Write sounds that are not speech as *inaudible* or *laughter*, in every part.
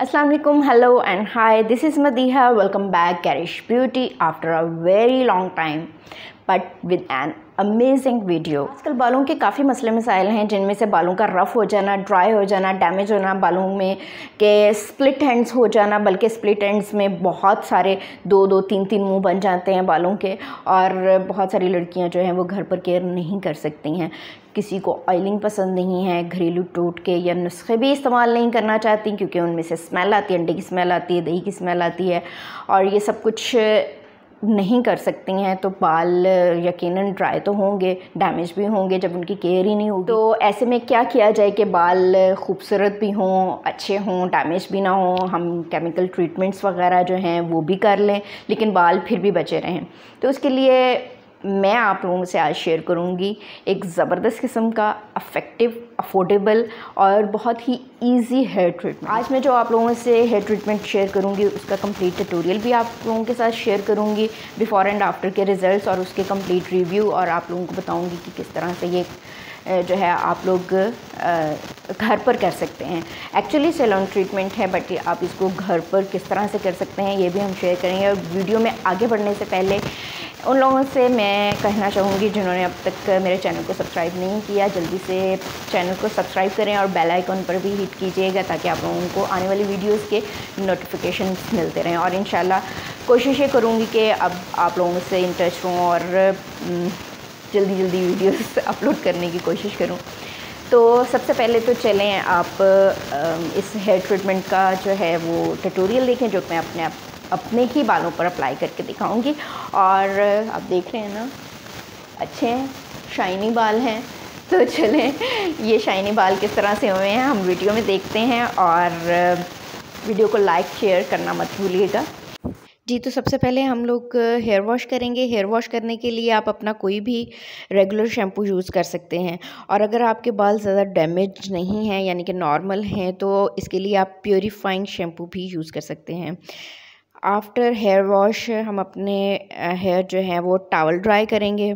Aslam hello and hi this is Madiha welcome back कैरिश beauty after a very long time but with an amazing video आजकल बालों के काफ़ी मसले मसाइल हैं जिनमें से बालों का रफ़ हो जाना ड्राई हो जाना डैमेज होना बालों में के स्प्लिट हैंड्स हो जाना बल्कि स्प्लिट एंड्स में बहुत सारे दो दो तीन तीन मुंह बन जाते हैं बालों के और बहुत सारी लड़कियां जो हैं वो घर पर केयर नहीं कर सकती हैं किसी को ऑयलिंग पसंद नहीं है घरेलू टोटके या नुस्खे भी इस्तेमाल नहीं करना चाहती क्योंकि उनमें से स्मेल आती है अंडे की स्मेल आती है दही की स्मेल आती है और ये सब कुछ नहीं कर सकती हैं तो बाल यकीनन ड्राई तो होंगे डैमेज भी होंगे जब उनकी केयर ही नहीं होगी तो ऐसे में क्या किया जाए कि बाल खूबसूरत भी हों अच्छे हों डैमेज भी ना हों हम केमिकल ट्रीटमेंट्स वगैरह जो हैं वो भी कर लें लेकिन बाल फिर भी बचे रहें तो उसके लिए मैं आप लोगों से आज शेयर करूंगी एक ज़बरदस्त किस्म का अफेक्टिव अफोर्डेबल और बहुत ही इजी हेयर ट्रीटमेंट आज मैं जो आप लोगों से हेयर ट्रीटमेंट शेयर करूंगी उसका कंप्लीट ट्यूटोरियल भी आप लोगों के साथ शेयर करूंगी बिफ़ोर एंड आफ्टर के रिज़ल्ट्स और उसके कंप्लीट रिव्यू और आप लोगों को बताऊँगी कि किस तरह से ये जो है आप लोग घर पर कर सकते हैं एक्चुअली सेलोन ट्रीटमेंट है बट आप इसको घर पर किस तरह से कर सकते हैं ये भी हम शेयर करेंगे और वीडियो में आगे बढ़ने से पहले उन लोगों से मैं कहना चाहूँगी जिन्होंने अब तक मेरे चैनल को सब्सक्राइब नहीं किया जल्दी से चैनल को सब्सक्राइब करें और बेल आइकन पर भी हिट कीजिएगा ताकि आप लोगों को आने वाली वीडियोस के नोटिफिकेशन मिलते रहें और इन कोशिश ये करूँगी कि अब आप लोगों से इन टच हूँ और जल्दी जल्दी वीडियोस अपलोड *laughs* करने की कोशिश करूँ तो सबसे पहले तो चलें आप इस हेयर ट्रीटमेंट का जो है वो ट्यूटोरियल देखें जो मैं अपने आप अपने ही बालों पर अप्लाई करके दिखाऊंगी और आप देख रहे हैं ना अच्छे हैं शाइनी बाल हैं तो चलें ये शाइनी बाल किस तरह से हुए हैं हम वीडियो में देखते हैं और वीडियो को लाइक शेयर करना मत भूलिएगा जी तो सबसे पहले हम लोग हेयर वॉश करेंगे हेयर वॉश करने के लिए आप अपना कोई भी रेगुलर शैम्पू यूज़ कर सकते हैं और अगर आपके बाल ज़्यादा डैमेज नहीं हैं यानी कि नॉर्मल हैं तो इसके लिए आप प्योरीफाइंग शैम्पू भी यूज़ कर सकते हैं आफ्टर हेयर वॉश हम अपने हेयर जो है वो टावल ड्राई करेंगे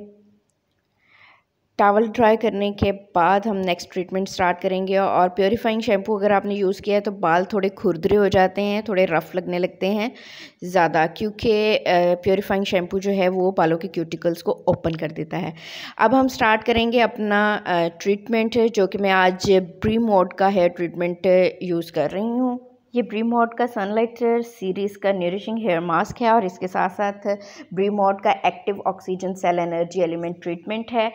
टावल ड्राई करने के बाद हम नेक्स्ट ट्रीटमेंट स्टार्ट करेंगे और प्योरीफाइंग शैम्पू अगर आपने यूज़ किया है तो बाल थोड़े खुरदरे हो जाते हैं थोड़े रफ़ लगने लगते हैं ज़्यादा क्योंकि प्योरीफाइंग शैम्पू जो है वो बालों के क्यूटिकल्स को ओपन कर देता है अब हम स्टार्ट करेंगे अपना ट्रीटमेंट जो कि मैं आज ब्री मोड का हेयर ट्रीटमेंट यूज़ कर रही हूँ ये ब्रीम हॉट का सनलाइट सीरीज़ का न्यूरिशिंग हेयर मास्क है और इसके साथ साथ ब्रीम हॉट का active oxygen cell energy element treatment है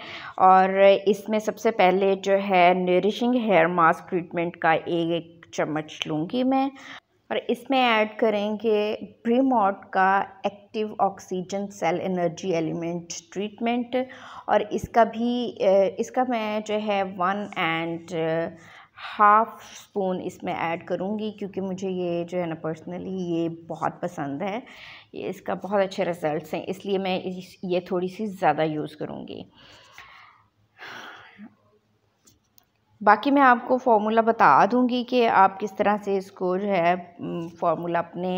और इसमें सबसे पहले जो है न्यूरिशिंग हेयर मास्क ट्रीटमेंट का एक चम्मच लूँगी मैं और इसमें ऐड करेंगे ब्रीमॉट का active oxygen cell energy element treatment और इसका भी इसका मैं जो है वन एंड हाफ़ स्पून इसमें ऐड करूँगी क्योंकि मुझे ये जो है ना पर्सनली ये बहुत पसंद है ये इसका बहुत अच्छे रिज़ल्ट हैं इसलिए मैं इस ये थोड़ी सी ज़्यादा यूज़ करूँगी बाकी मैं आपको फॉर्मूला बता दूंगी कि आप किस तरह से इसको जो है फॉर्मूला अपने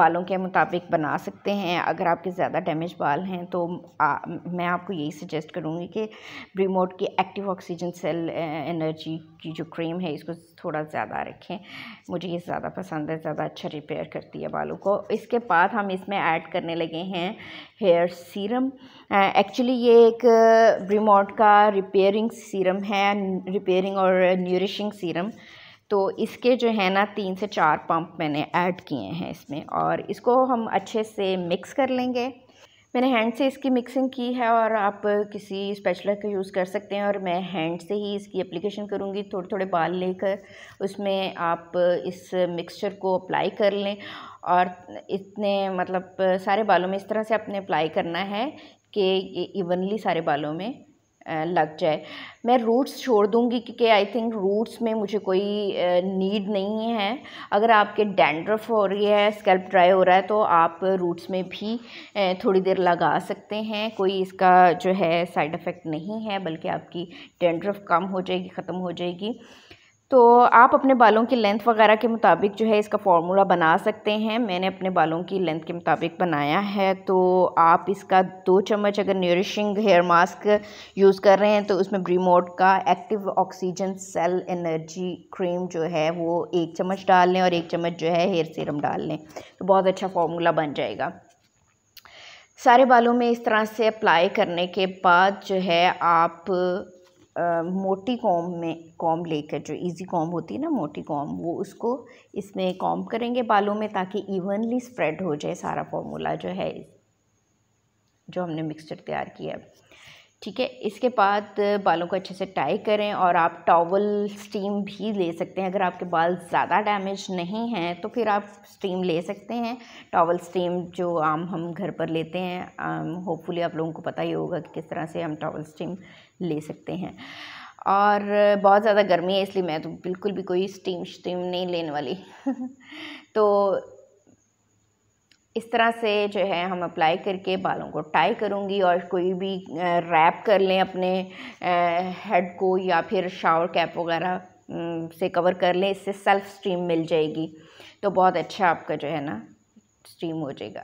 बालों के मुताबिक बना सकते हैं अगर आपके ज़्यादा डैमेज बाल हैं तो आ, मैं आपको यही सजेस्ट करूँगी कि रिमोट की एक्टिव ऑक्सीजन सेल एनर्जी की जो क्रीम है इसको थोड़ा ज़्यादा रखें मुझे ये ज़्यादा पसंद है ज़्यादा अच्छा रिपेयर करती है बालों को इसके बाद हम इसमें ऐड करने लगे हैं हेयर सीरम एक्चुअली ये एक ब्रीमोट का रिपेयरिंग सीरम है रिपेयरिंग और न्यूरिशिंग सीरम तो इसके जो है ना तीन से चार पंप मैंने ऐड किए हैं इसमें और इसको हम अच्छे से मिक्स कर लेंगे मैंने हैंड से इसकी मिक्सिंग की है और आप किसी स्पेशलर का यूज़ कर सकते हैं और मैं हैंड से ही इसकी एप्लीकेशन करूँगी थोड़े थोड़े बाल लेकर उसमें आप इस मिक्सचर को अप्लाई कर लें और इतने मतलब सारे बालों में इस तरह से आपने अप्लाई करना है कि इवनली सारे बालों में लग जाए मैं रूट्स छोड़ दूँगी क्योंकि आई थिंक रूट्स में मुझे कोई नीड नहीं है अगर आपके डेंड्रफ हो रही है स्कैल्प ड्राई हो रहा है तो आप रूट्स में भी थोड़ी देर लगा सकते हैं कोई इसका जो है साइड इफ़ेक्ट नहीं है बल्कि आपकी डैंड्रफ कम हो जाएगी ख़त्म हो जाएगी तो आप अपने बालों की लेंथ वगैरह के मुताबिक जो है इसका फार्मूला बना सकते हैं मैंने अपने बालों की लेंथ के मुताबिक बनाया है तो आप इसका दो चम्मच अगर न्यूरिशिंग हेयर मास्क यूज़ कर रहे हैं तो उसमें ब्रीमोट का active oxygen cell energy cream जो है वो एक चम्मच डाल लें और एक चम्मच जो है हेयर सीरम डाल लें तो बहुत अच्छा फार्मूला बन जाएगा सारे बालों में इस तरह से अप्लाई करने के बाद जो है आप आ, मोटी कॉम में कॉम लेकर जो इजी कॉम होती है ना मोटी कॉम वो उसको इसमें कॉम करेंगे बालों में ताकि इवनली स्प्रेड हो जाए सारा फॉर्मूला जो है जो हमने मिक्सचर तैयार किया है ठीक है इसके बाद बालों को अच्छे से टाई करें और आप टॉवल स्टीम भी ले सकते हैं अगर आपके बाल ज़्यादा डैमेज नहीं हैं तो फिर आप स्टीम ले सकते हैं टॉवल स्टीम जो आम हम घर पर लेते हैं होपफुली आप लोगों को पता ही होगा कि किस तरह से हम टॉवल स्टीम ले सकते हैं और बहुत ज़्यादा गर्मी है इसलिए मैं तो बिल्कुल भी कोई स्टीम स्टीम नहीं लेने वाली *laughs* तो इस तरह से जो है हम अप्लाई करके बालों को टाई करूँगी और कोई भी रैप कर लें अपने हेड को या फिर शावर कैप वगैरह से कवर कर लें इससे सेल्फ स्टीम मिल जाएगी तो बहुत अच्छा आपका जो है ना स्टीम हो जाएगा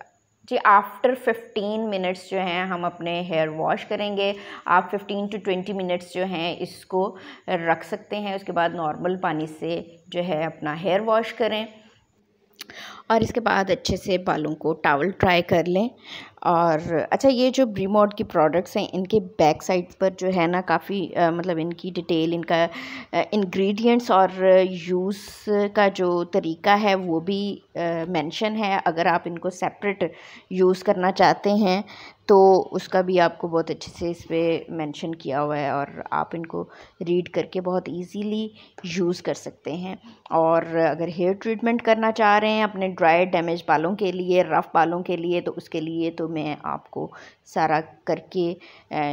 जी आफ्टर 15 मिनट्स जो हैं हम अपने हेयर वॉश करेंगे आप 15 टू 20 मिनट्स जो हैं इसको रख सकते हैं उसके बाद नॉर्मल पानी से जो है अपना हेयर वॉश करें और इसके बाद अच्छे से बालों को टावल ट्राई कर लें और अच्छा ये जो ब्रीमोड की प्रोडक्ट्स हैं इनके बैक साइड पर जो है ना काफ़ी मतलब इनकी डिटेल इनका इंग्रेडिएंट्स और यूज़ का जो तरीका है वो भी मेंशन है अगर आप इनको सेपरेट यूज़ करना चाहते हैं तो उसका भी आपको बहुत अच्छे से इस पर मैंशन किया हुआ है और आप इनको रीड करके बहुत ईजीली यूज़ कर सकते हैं और अगर हेयर ट्रीटमेंट करना चाह रहे हैं अपने ड्राई डैमेज बालों के लिए रफ़ बालों के लिए तो उसके लिए तो मैं आपको सारा करके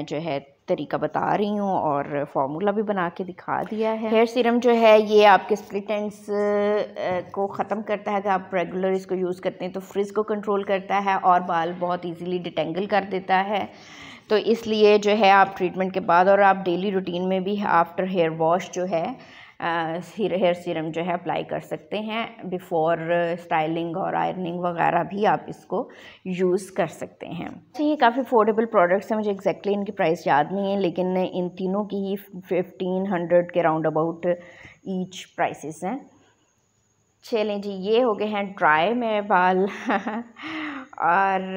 जो है तरीका बता रही हूँ और फार्मूला भी बना के दिखा दिया है हेयर सीरम जो है ये आपके स्प्लिट एंड्स को ख़त्म करता है अगर आप रेगुलर इसको यूज़ करते हैं तो फ्रिज को कंट्रोल करता है और बाल बहुत इजीली डिटेंगल कर देता है तो इसलिए जो है आप ट्रीटमेंट के बाद और आप डेली रूटीन में भी आफ्टर हेयर वॉश जो है हेयर सीरम जो है अप्लाई कर सकते हैं बिफ़ोर स्टाइलिंग और आयरनिंग वगैरह भी आप इसको यूज़ कर सकते हैं तो ये काफ़ी अफोर्डेबल प्रोडक्ट्स हैं मुझे एक्जैक्टली इनकी प्राइस याद नहीं है लेकिन इन तीनों की ही फिफ्टीन हंड्रेड के राउंड अबाउट ईच प्राइसेस हैं चलें जी ये हो गए हैं ड्राई मेरे बाल *laughs* और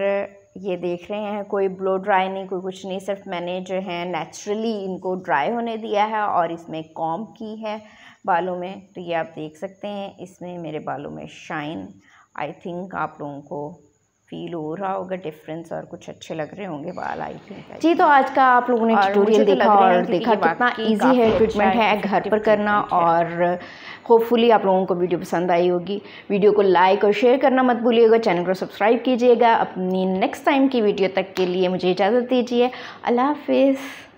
ये देख रहे हैं कोई ब्लो ड्राई नहीं कोई कुछ नहीं सिर्फ मैंने जो है नेचुरली इनको ड्राई होने दिया है और इसमें कॉम की है बालों में तो ये आप देख सकते हैं इसमें मेरे बालों में शाइन आई थिंक आप लोगों को फील हो रहा होगा डिफरेंस और कुछ अच्छे लग रहे होंगे बाल आई थिंक जी तो आज का आप लोगों ने ट्यूटोरियल तो देखा और देखा कितना ईजी है ट्रीटमेंट अच्छा है घर पर करना और होपफुली आप लोगों को वीडियो पसंद आई होगी वीडियो को लाइक और शेयर करना मत भूलिएगा चैनल को सब्सक्राइब कीजिएगा अपनी नेक्स्ट टाइम की वीडियो तक के लिए मुझे इजाज़त दीजिए अल्लाह हाफिज़